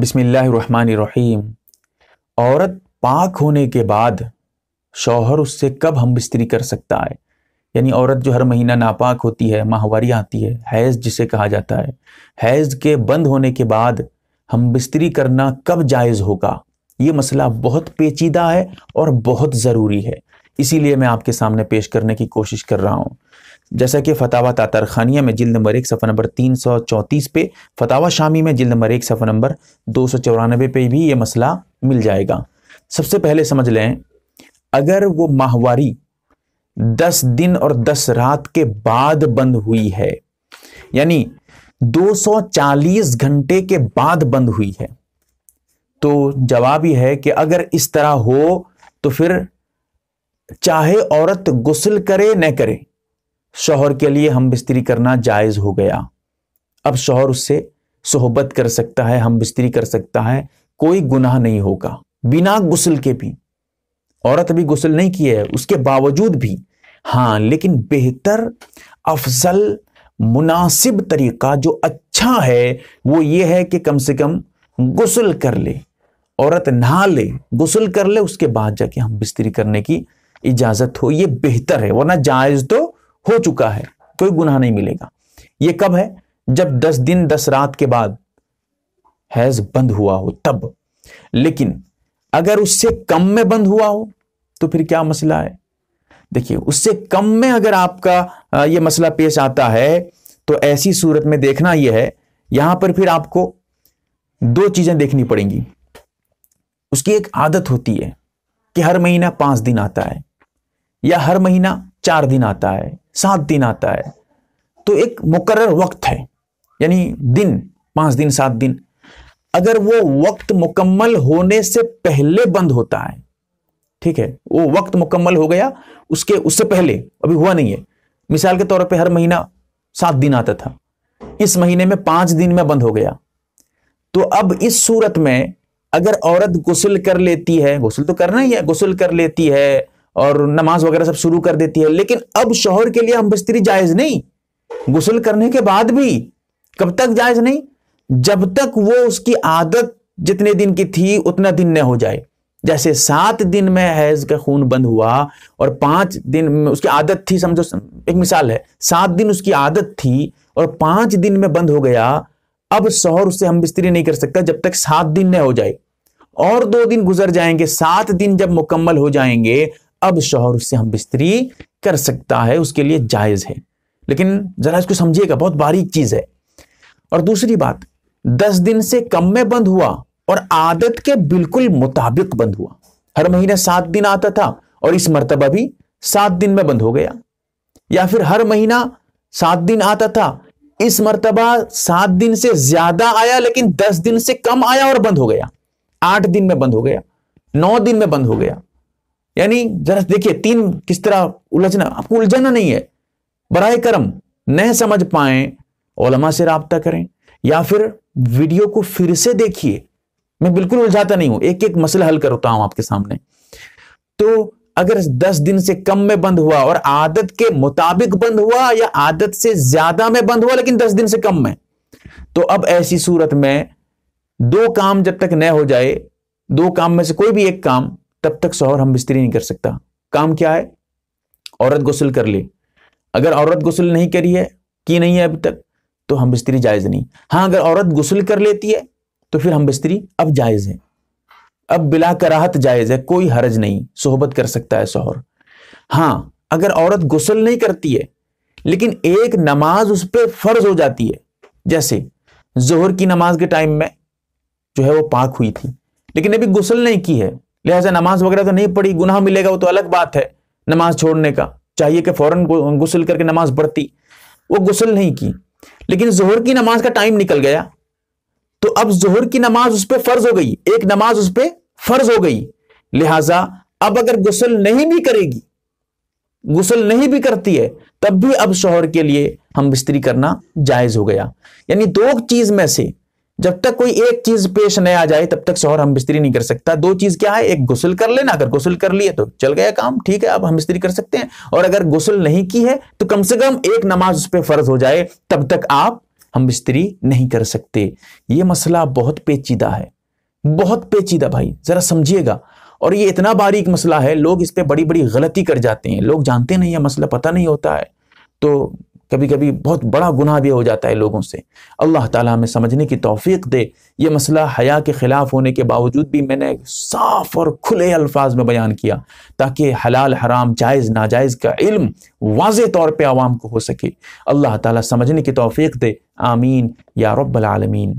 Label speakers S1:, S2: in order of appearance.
S1: बिसमीम औरत पाक होने के बाद शौहर उससे कब हम बिस्तरी कर सकता है यानी औरत जो हर महीना नापाक होती है माहवारी आती है हैज़ जिसे कहा जाता है हैज़ के बंद होने के बाद हम बिस्तरी करना कब जायज़ होगा ये मसला बहुत पेचीदा है और बहुत ज़रूरी है इसीलिए मैं आपके सामने पेश करने की कोशिश कर रहा हूँ जैसा कि फतावा खानिया में जिल्द नंबर एक सफ़ा नंबर तीन सौ चौंतीस पे फतावा शामी में जिल्द नंबर एक सफ़ा नंबर दो सौ चौरानबे पे भी ये मसला मिल जाएगा सबसे पहले समझ लें अगर वो माहवारी दस दिन और दस रात के बाद बंद हुई है यानी दो सौ चालीस घंटे के बाद बंद हुई है तो जवाब यह है कि अगर इस तरह हो तो फिर चाहे औरत गुसल करे न करे शोहर के लिए हम बिस्तरी करना जायज़ हो गया अब शोहर उससे सोहबत कर सकता है हम बिस्तरी कर सकता है कोई गुनाह नहीं होगा बिना गुसल के भी औरत अभी गुसल नहीं की है उसके बावजूद भी हां लेकिन बेहतर अफजल मुनासिब तरीका जो अच्छा है वो ये है कि कम से कम गुसल कर ले औरत नहा ले गुसल कर ले उसके बाद जाके हम बिस्तरी करने की इजाज़त हो ये बेहतर है वरना जायज़ तो हो चुका है कोई गुनाह नहीं मिलेगा यह कब है जब दस दिन दस रात के बाद हैज बंद हुआ हो तब लेकिन अगर उससे कम में बंद हुआ हो तो फिर क्या मसला है देखिए उससे कम में अगर आपका यह मसला पेश आता है तो ऐसी सूरत में देखना यह है यहां पर फिर आपको दो चीजें देखनी पड़ेंगी उसकी एक आदत होती है कि हर महीना पांच दिन आता है या हर महीना चार दिन आता है सात दिन आता है तो एक मुकर वक्त है यानी दिन पांच दिन सात दिन अगर वो वक्त मुकम्मल होने से पहले बंद होता है ठीक है वो वक्त मुकम्मल हो गया उसके उससे पहले अभी हुआ नहीं है मिसाल के तौर पे हर महीना सात दिन आता था इस महीने में पांच दिन में बंद हो गया तो अब इस सूरत में अगर औरत गुसल कर लेती है गुसल तो करना ही है गुसल कर लेती है और नमाज वगैरह सब शुरू कर देती है लेकिन अब शोहर के लिए हम बिस्तरी जायज नहीं गुसल करने के बाद भी कब तक जायज नहीं जब तक वो उसकी आदत जितने दिन की थी उतना दिन न हो जाए जैसे सात दिन में हैज का खून बंद हुआ और पांच दिन में उसकी आदत थी समझो एक मिसाल है सात दिन उसकी आदत थी और पांच दिन में बंद हो गया अब शोहर उससे हम बिस्तरी नहीं कर सकता जब तक सात दिन न हो जाए और दो दिन गुजर जाएंगे सात दिन जब मुकम्मल हो जाएंगे अब शोहर उससे हम बिस्तरी कर सकता है उसके लिए जायज़ है लेकिन ज़रा इसको समझिएगा बहुत बारीक चीज़ है और दूसरी बात दस दिन से कम में बंद हुआ और आदत के बिल्कुल मुताबिक बंद हुआ हर महीने सात दिन आता था और इस मरतबा भी सात दिन में बंद हो गया या फिर हर महीना सात दिन आता था इस मरतबा सात दिन से ज्यादा आया लेकिन दस दिन से कम आया और बंद हो गया आठ दिन में बंद हो गया नौ दिन में बंद हो गया यानी जरा देखिए तीन किस तरह उलझना आपको उलझना नहीं है बरए करम न समझ पाए ओलमा से रबता करें या फिर वीडियो को फिर से देखिए मैं बिल्कुल उलझाता नहीं हूं एक एक मसला हल करता हूं आपके सामने तो अगर 10 दिन से कम में बंद हुआ और आदत के मुताबिक बंद हुआ या आदत से ज्यादा में बंद हुआ लेकिन 10 दिन से कम में तो अब ऐसी सूरत में दो काम जब तक न हो जाए दो काम में से कोई भी एक काम तब तक शोहर हम बिस्तरी नहीं कर सकता काम क्या है औरत गसल कर ले अगर औरत गसल नहीं करी है की नहीं है अभी तक तो हम बिस्तरी जायज़ नहीं हाँ अगर औरत गसल कर लेती है तो फिर हम बिस्तरी अब जायज़ है अब बिला कराहत जायज़ है कोई हर्ज नहीं सोहबत कर सकता है शोहर हाँ अगर औरत गसल नहीं करती है लेकिन एक नमाज उस पर फर्ज हो जाती है जैसे जोहर की नमाज के टाइम में जो है वो पाक हुई थी लेकिन अभी गुसल नहीं की है लिहाजा नमाज वगैरह तो नहीं पढ़ी गुनाह मिलेगा वो तो अलग बात है नमाज छोड़ने का चाहिए कि फौरन गुसल करके नमाज पढ़ती वो गुसल नहीं की लेकिन जोहर की नमाज का टाइम निकल गया तो अब जोहर की नमाज उस पर फर्ज हो गई एक नमाज उस पर फर्ज हो गई लिहाजा अब अगर गुसल नहीं भी करेगी गुसल नहीं भी करती है तब भी अब शोहर के लिए हम बिस्तरी करना जायज हो गया यानी दो चीज में से जब तक कोई एक चीज पेश नहीं आ जाए तब तक शोहर हम बिस्तरी नहीं कर सकता दो चीज क्या है एक गुसल कर लेना अगर गुसल कर लिए तो चल गया काम ठीक है अब हम बिस्तरी कर सकते हैं और अगर गुसल नहीं की है तो कम से कम एक नमाज उस पर फर्ज हो जाए तब तक आप हम बिस्तरी नहीं कर सकते ये मसला बहुत पेचीदा है बहुत पेचीदा भाई जरा समझिएगा और ये इतना बारीक मसला है लोग इस पर बड़ी बड़ी गलती कर जाते हैं लोग जानते नहीं है मसला पता नहीं होता है तो कभी कभी बहुत बड़ा गुनाह भी हो जाता है लोगों से अल्लाह ताला हमें समझने की तौफीक दे ये मसला हया के ख़िलाफ़ होने के बावजूद भी मैंने साफ और खुले अल्फाज में बयान किया ताकि हलाल हराम जायज़ नाजायज़ का इल्म वाज तौर पर आवाम को हो सके अल्लाह ताला समझने की तौफीक दे आमीन या रब्बल आलमीन